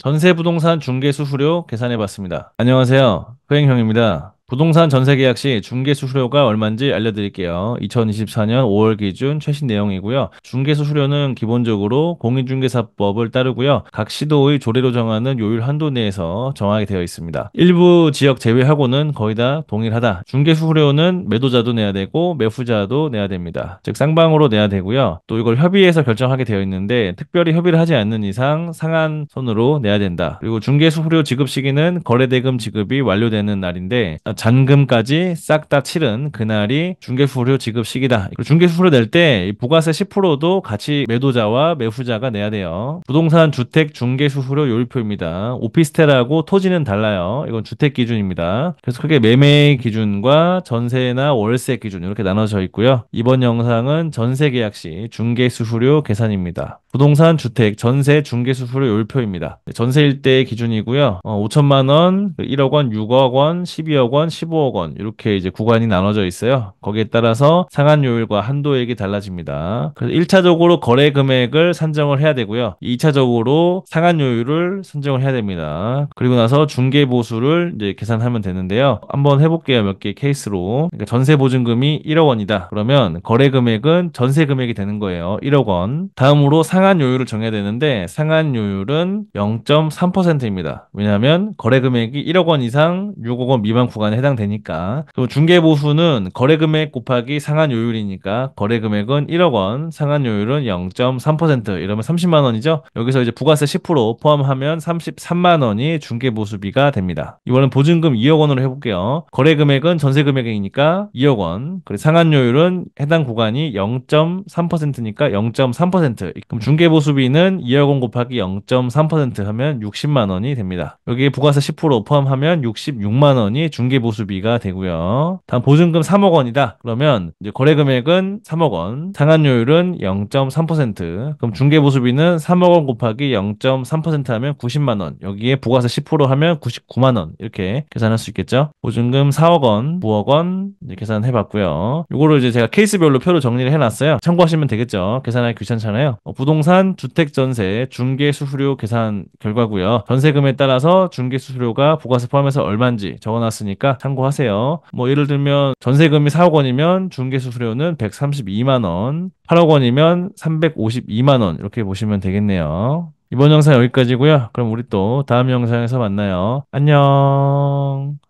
전세 부동산 중개수 수료 계산해 봤습니다. 안녕하세요. 허행형입니다. 부동산 전세 계약 시 중개 수수료가 얼마인지 알려드릴게요. 2024년 5월 기준 최신 내용이고요. 중개 수수료는 기본적으로 공인중개사법을 따르고요. 각 시도의 조례로 정하는 요율 한도 내에서 정하게 되어 있습니다. 일부 지역 제외하고는 거의 다 동일하다. 중개 수수료는 매도자도 내야 되고 매수자도 내야 됩니다. 즉 쌍방으로 내야 되고요. 또 이걸 협의해서 결정하게 되어 있는데 특별히 협의를 하지 않는 이상 상한 손으로 내야 된다. 그리고 중개 수수료 지급 시기는 거래대금 지급이 완료되는 날인데 잔금까지 싹 다 치른 그날이 중개수수료 지급 시기다. 중개수수료 낼 때 부가세 10%도 같이 매도자와 매수자가 내야 돼요. 부동산 주택 중개수수료 요일표입니다. 오피스텔하고 토지는 달라요. 이건 주택 기준입니다. 그래서 크게 매매 기준과 전세나 월세 기준 이렇게 나눠져 있고요. 이번 영상은 전세 계약 시 중개수수료 계산입니다. 부동산, 주택, 전세, 중개수수료 요일표입니다. 네, 전세 일대 기준이고요. 어, 5천만 원, 1억 그 원, 6억 원, 12억 원, 15억 원 이렇게 이제 구간이 나눠져 있어요. 거기에 따라서 상한 요율과 한도액이 달라집니다. 그래서 1차적으로 거래 금액을 산정을 해야 되고요. 2차적으로 상한 요율을 산정을 해야 됩니다. 그리고 나서 중개 보수를 이제 계산하면 되는데요. 한번 해볼게요. 몇 개 케이스로. 그러니까 전세 보증금이 1억 원이다. 그러면 거래 금액은 전세 금액이 되는 거예요. 1억 원. 다음으로 상 상한 요율을 정해야 되는데 상한 요율은 0.3%입니다. 왜냐하면 거래 금액이 1억 원 이상 6억 원 미만 구간에 해당되니까 또 중개 보수는 거래 금액 곱하기 상한 요율이니까 거래 금액은 1억 원, 상한 요율은 0.3% 이러면 30만 원이죠. 여기서 이제 부가세 10% 포함하면 33만 원이 중개 보수비가 됩니다. 이번엔 보증금 2억 원으로 해볼게요. 거래 금액은 전세 금액이니까 2억 원, 그리고 상한 요율은 해당 구간이 0.3%니까 0.3% 그럼 중 중개보수비는 2억원 곱하기 0.3% 하면 60만 원이 됩니다. 여기에 부가세 10% 포함하면 66만 원이 중개보수비가 되고요. 다음 보증금 3억 원이다. 그러면 이제 거래 금액은 3억 원, 상한료율은 0.3%. 그럼 중개보수비는 3억 원 곱하기 0.3% 하면 90만 원. 여기에 부가세 10% 하면 99만 원 이렇게 계산할 수 있겠죠. 보증금 4억 원, 9억 원 계산해봤고요. 이거를 이제 제가 케이스별로 표로 정리를 해놨어요. 참고하시면 되겠죠. 계산하기 귀찮잖아요. 어, 부동 부동산, 주택 전세, 중개 수수료 계산 결과고요. 전세금에 따라서 중개 수수료가 보과세 포함해서 얼마인지 적어놨으니까 참고하세요. 뭐 예를 들면 전세금이 4억 원이면 중개 수수료는 132만 원, 8억 원이면 352만 원 이렇게 보시면 되겠네요. 이번 영상 여기까지고요. 그럼 우리 또 다음 영상에서 만나요. 안녕.